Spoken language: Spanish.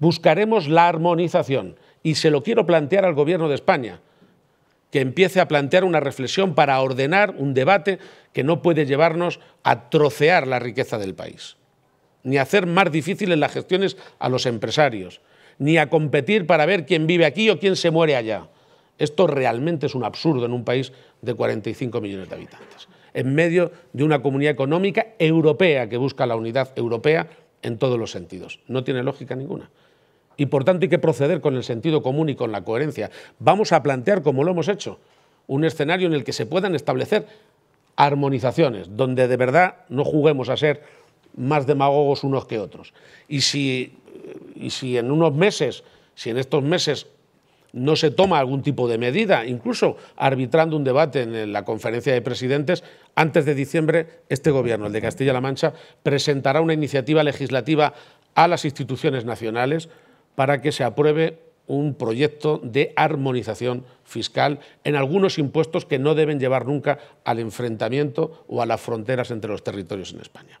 buscaremos la armonización y se lo quiero plantear al Gobierno de España, que empiece a plantear una reflexión para ordenar un debate que no puede llevarnos a trocear la riqueza del país, ni a hacer más difíciles las gestiones a los empresarios, ni a competir para ver quién vive aquí o quién se muere allá. Esto realmente es un absurdo en un país de 45 millones de habitantes, en medio de una comunidad económica europea que busca la unidad europea en todos los sentidos. No tiene lógica ninguna. Y por tanto hay que proceder con el sentido común y con la coherencia. Vamos a plantear, como lo hemos hecho, un escenario en el que se puedan establecer armonizaciones, donde de verdad no juguemos a ser más demagogos unos que otros. Y si, eh, si en unos meses, si en estos meses no se toma algún tipo de medida, incluso arbitrando un debate en la conferencia de presidentes, antes de diciembre este gobierno, el de Castilla-La Mancha, presentará una iniciativa legislativa a las instituciones nacionales para que se apruebe un proyecto de armonización fiscal en algunos impuestos que no deben llevar nunca al enfrentamiento o a las fronteras entre los territorios en España.